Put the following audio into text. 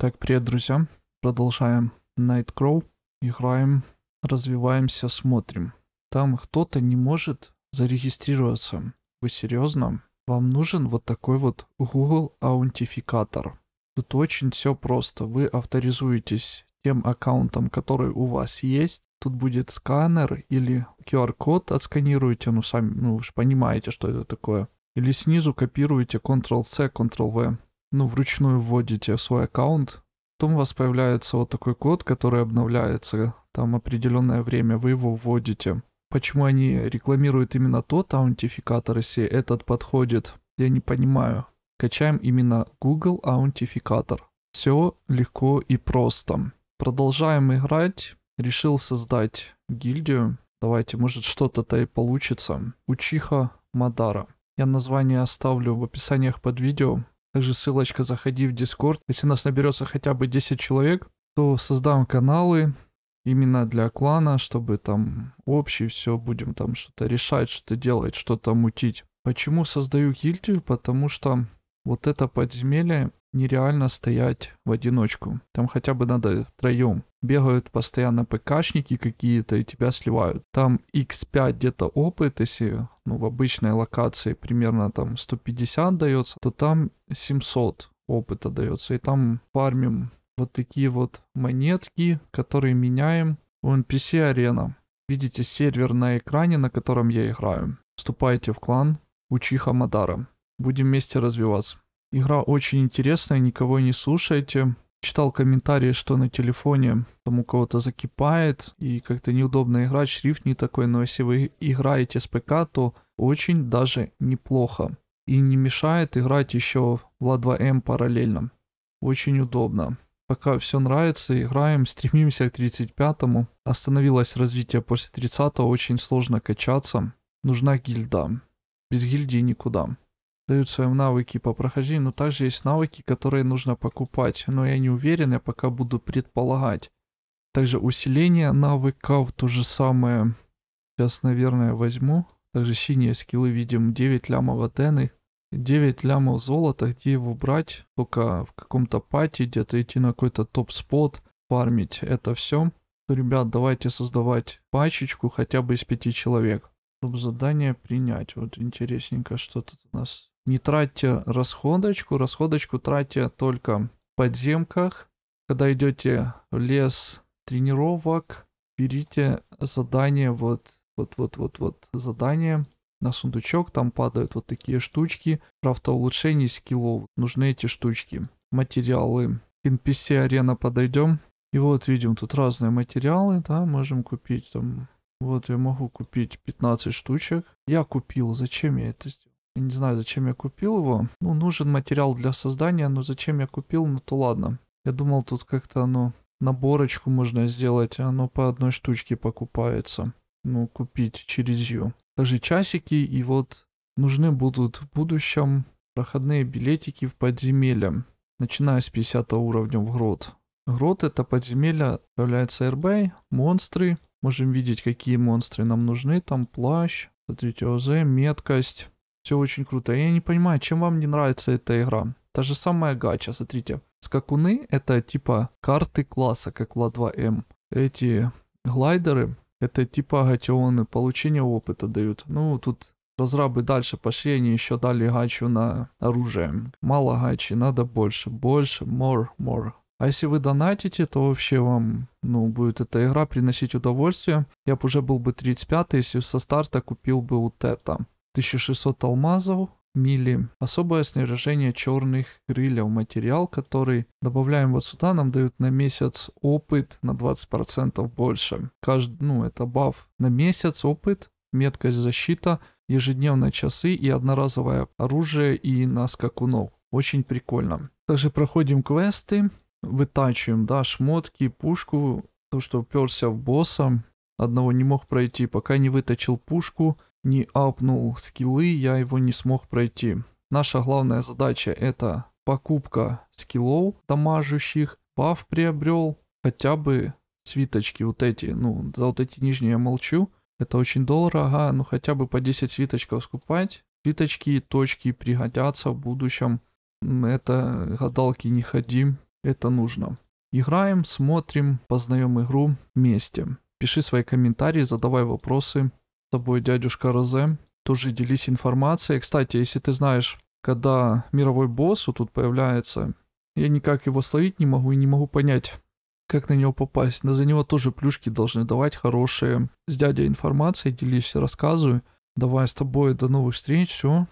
Так, привет, друзья. Продолжаем Nightcrow. Играем, развиваемся, смотрим. Там кто-то не может зарегистрироваться. Вы серьезно? Вам нужен вот такой вот Google аутентификатор. Тут очень все просто. Вы авторизуетесь тем аккаунтом, который у вас есть. Тут будет сканер или QR-код отсканируете, ну сами, ну вы же понимаете, что это такое. Или снизу копируете Ctrl-C, Ctrl-V ну, вручную вводите в свой аккаунт, потом у вас появляется вот такой код, который обновляется там определенное время, вы его вводите. Почему они рекламируют именно тот аутентификатор, если этот подходит, я не понимаю. Качаем именно Google аутентификатор. Все легко и просто. Продолжаем играть. Решил создать гильдию. Давайте, может что-то-то и получится. Учиха Мадара. Я название оставлю в описаниях под видео. Также ссылочка заходи в Discord. Если нас наберется хотя бы 10 человек, то создам каналы именно для клана, чтобы там общий все, будем там что-то решать, что-то делать, что-то мутить. Почему создаю гильдию? Потому что вот это подземелье нереально стоять в одиночку. Там хотя бы надо втроем бегают постоянно ПКшники какие-то и тебя сливают. Там x5 где-то опыт, если ну, в обычной локации примерно там 150 дается, то там 700 опыта дается. И там фармим вот такие вот монетки, которые меняем в NPC арена. Видите сервер на экране, на котором я играю. Вступайте в клан Учиха Мадара. Будем вместе развиваться. Игра очень интересная, никого не слушайте. Читал комментарии, что на телефоне там у кого-то закипает, и как-то неудобно играть, шрифт не такой, но если вы играете с ПК, то очень даже неплохо. И не мешает играть еще в Ла2М параллельно. Очень удобно. Пока все нравится, играем, стремимся к 35-му. Остановилось развитие после 30-го, очень сложно качаться. Нужна гильда. Без гильдии никуда дают им навыки по прохождению, но также есть навыки, которые нужно покупать. Но я не уверен, я пока буду предполагать. Также усиление навыков, то же самое. Сейчас, наверное, возьму. Также синие скиллы видим 9 лямов Атены, 9 лямов золота, где его брать? Только в каком-то пати, где-то идти на какой-то топ-спот, фармить это все. То, ну, ребят, давайте создавать пачечку хотя бы из 5 человек. Чтобы задание принять. Вот интересненько, что тут у нас не тратьте расходочку. Расходочку тратьте только в подземках. Когда идете в лес тренировок, берите задание вот вот вот вот вот задание на сундучок, там падают вот такие штучки. Правда улучшение скиллов, нужны эти штучки. Материалы. NPC арена подойдем. И вот видим, тут разные материалы, да, можем купить там. Вот я могу купить 15 штучек. Я купил, зачем я это сделал? Я не знаю, зачем я купил его. Ну, нужен материал для создания, но зачем я купил, ну то ладно. Я думал, тут как-то оно наборочку можно сделать, а оно по одной штучке покупается. Ну, купить через ее. Даже часики, и вот нужны будут в будущем проходные билетики в подземелье, начиная с 50 уровня в грот. Грот это подземелье, является РБ, монстры. Можем видеть, какие монстры нам нужны. Там плащ, смотрите, ОЗ, меткость, все очень круто. Я не понимаю, чем вам не нравится эта игра. Та же самая гача, смотрите. Скакуны это типа карты класса, как Ла-2М. Эти глайдеры это типа гатионы, получение опыта дают. Ну, тут разрабы дальше пошли, они еще дали гачу на оружие. Мало гачи, надо больше, больше, more, more. А если вы донатите, то вообще вам, ну, будет эта игра приносить удовольствие. Я бы уже был бы 35 если со старта купил бы вот это. 1600 алмазов, мили. Особое снаряжение черных крыльев. Материал, который добавляем вот сюда, нам дают на месяц опыт на 20% больше. Кажд ну, это баф на месяц опыт, меткость защита, ежедневные часы и одноразовое оружие и на скакунов. Очень прикольно. Также проходим квесты, вытачиваем, да, шмотки, пушку, то, что уперся в босса, одного не мог пройти, пока не выточил пушку, не апнул скиллы, я его не смог пройти. Наша главная задача это покупка скиллов дамажущих, баф приобрел, хотя бы свиточки вот эти, ну, за вот эти нижние я молчу, это очень дорого, ну хотя бы по 10 свиточков скупать. Свиточки и точки пригодятся в будущем. Это гадалки не ходим, это нужно. Играем, смотрим, познаем игру вместе. Пиши свои комментарии, задавай вопросы тобой дядюшка Розе. Тоже делись информацией. Кстати, если ты знаешь, когда мировой босс вот тут появляется, я никак его словить не могу и не могу понять, как на него попасть. Но за него тоже плюшки должны давать хорошие. С дядей информацией делись, рассказываю. Давай с тобой, до новых встреч, все.